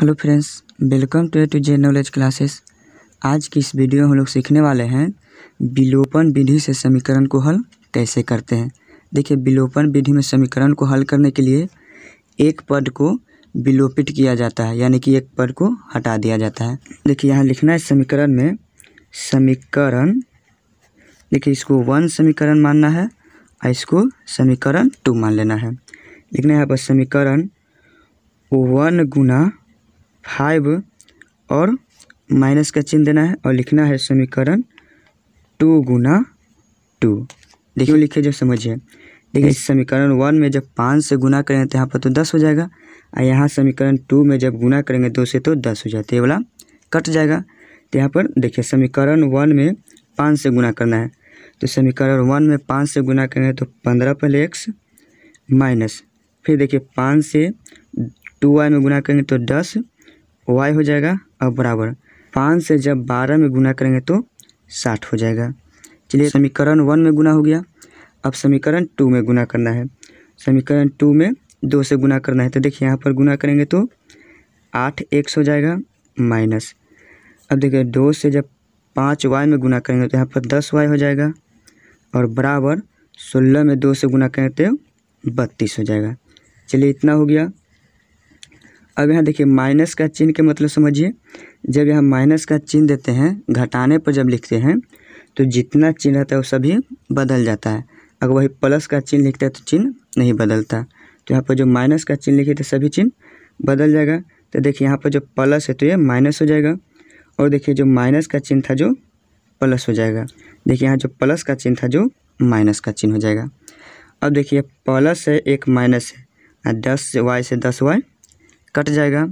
hello friends welcome to to J knowledge classes आज की इस वीडियो में हम लोग सीखने वाले हैं विलोपन विधि से समीकरण को हल कैसे करते हैं देखिए विलोपन विधि में समीकरण को हल करने के लिए एक पद को विलोपित किया जाता है यानी कि एक पद को हटा दिया जाता है देखिए यहाँ लिखना है समीकरण में समीकरण देखिए इसको वन समीकरण मानना है और इसको समीकरण टू मान लेना है लिखना है यहाँ पर समीकरण वन गुना फाइव और माइनस का चिन्ह देना है और लिखना है समीकरण टू गुना टू देखिए लिखिए जब समझिए देखिए समीकरण वन में जब पाँच से गुना करेंगे तो यहाँ पर तो दस हो जाएगा और यहाँ समीकरण टू में जब गुना करेंगे दो से तो दस हो जाता है ये वाला कट जाएगा तो यहाँ पर देखिए समीकरण वन में पाँच से गुना करना है तो समीकरण वन में पाँच से गुना करेंगे तो पंद्रह पहले एक्स माइनस फिर देखिए पाँच से टू वाई में गुना करेंगे तो दस वाई हो जाएगा अब बराबर पाँच से जब बारह में गुना करेंगे तो साठ हो जाएगा चलिए समीकरण वन में गुना हो गया अब समीकरण टू में गुना करना है समीकरण टू में दो से गुना करना है तो देखिए यहाँ पर गुना करेंगे तो आठ एक्स हो जाएगा माइनस अब देखिए दो से जब पाँच वाई में गुना करेंगे तो यहाँ पर दस वाई हो जाएगा और बराबर सोलह में दो से गुना करेंगे तो बत्तीस हो जाएगा चलिए इतना हो गया अब यहाँ देखिए माइनस का चिन्ह के मतलब समझिए जब यहाँ माइनस का चिन्ह देते हैं घटाने पर जब लिखते हैं तो जितना चिन्ह रहता है वो सभी बदल जाता है अगर वही प्लस का चिन्ह लिखता है तो चिन्ह नहीं बदलता तो यहाँ पर जो माइनस का चिन्ह लिखे तो सभी चिन्ह बदल जाएगा तो देखिए यहाँ पर जो प्लस है तो ये माइनस हो जाएगा और देखिए जो माइनस का चिन्ह था जो प्लस हो जाएगा देखिए यहाँ जो प्लस का चिन्ह था जो माइनस का चिन्ह हो जाएगा अब देखिए प्लस है एक माइनस है दस वाई से दस वाई कट जाएगा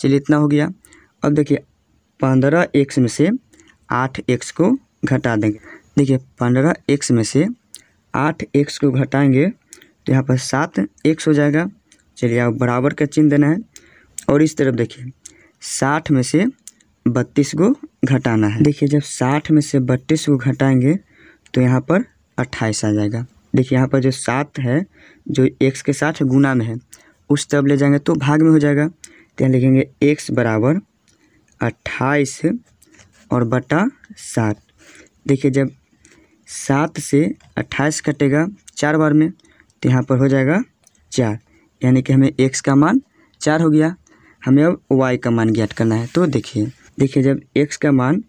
चलिए इतना हो गया अब देखिए पंद्रह एक्स में से आठ एक्स को घटा देंगे देखिए पंद्रह एक्स में से आठ एक्स को घटाएंगे तो यहाँ पर सात एक्स हो जाएगा चलिए अब बराबर का चिन्ह देना है और इस तरफ देखिए साठ में से बत्तीस को घटाना है देखिए जब साठ में से बत्तीस को घटाएंगे तो यहाँ पर अट्ठाईस आ जाएगा देखिए यहाँ पर जो सात है जो एक्स के साथ गुना में है उस तरफ ले जाएंगे तो भाग में हो जाएगा तो यहाँ लिखेंगे एक्स बराबर अट्ठाईस और बटा सात देखिए जब सात से अट्ठाईस कटेगा चार बार में तो यहाँ पर हो जाएगा चार यानी कि हमें एक्स का मान चार हो गया हमें अब वाई का मान ज्ञात करना है तो देखिए देखिए जब एक्स का मान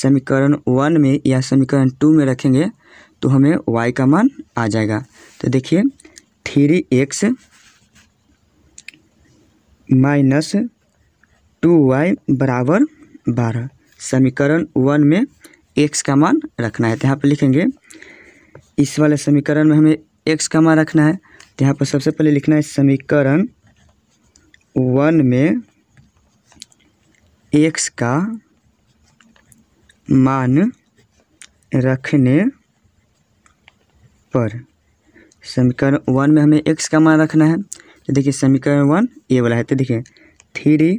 समीकरण वन में या समीकरण टू में रखेंगे तो हमें वाई का मान आ जाएगा तो देखिए three x minus two y बराबर बारह समीकरण वन में एक्स का मान रखना है तो यहाँ पर लिखेंगे इस वाले समीकरण में हमें एक्स का मान रखना है तो यहाँ पर सबसे पहले लिखना है समीकरण वन में एक्स का मान रखने पर समीकरण वन में हमें एक्स का मान रखना है देखिए समीकरण वन ये वाला है तो देखिए थ्री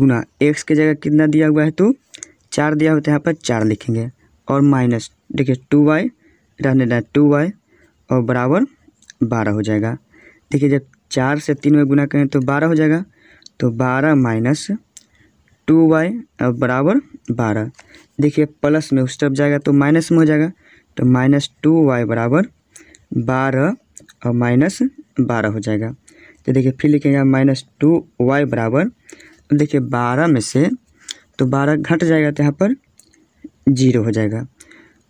गुना एक्स के जगह कितना दिया हुआ है तो चार दिया हुआ है यहाँ पर चार लिखेंगे और माइनस देखिए टू वाई रहने देना टू वाई और बराबर बारह हो जाएगा देखिए जब चार से तीन में गुना करें तो बारह हो जाएगा तो बारह माइनस टू वाई और बराबर बारह देखिए प्लस में उस तरफ जाएगा तो माइनस में हो जाएगा तो माइनस टू वाई बराबर बारह और माइनस बारह हो जाएगा तो देखिए फिर लिखेंगे माइनस टू वाई बराबर अब तो देखिए बारह में से तो बारह घट जाएगा तो यहाँ पर जीरो हो जाएगा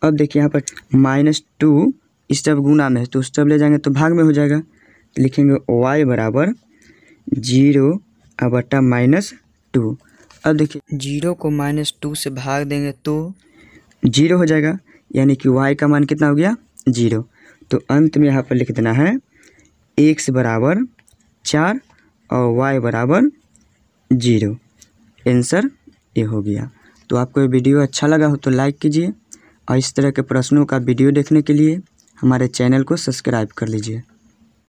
अब देखिए यहाँ पर माइनस टू इस तरफ गुना में है तो उस ले जाएंगे तो भाग में हो जाएगा तो लिखेंगे वाई बराबर जीरो बटा माइनस टू अब देखिए जीरो को माइनस टू से भाग देंगे तो जीरो हो जाएगा यानी कि वाई का मान कितना हो गया जीरो तो अंत में यहाँ पर लिख देना है एक्स बराबर चार और वाई बराबर जीरो आंसर ये हो गया तो आपको ये वीडियो अच्छा लगा हो तो लाइक कीजिए और इस तरह के प्रश्नों का वीडियो देखने के लिए हमारे चैनल को सब्सक्राइब कर लीजिए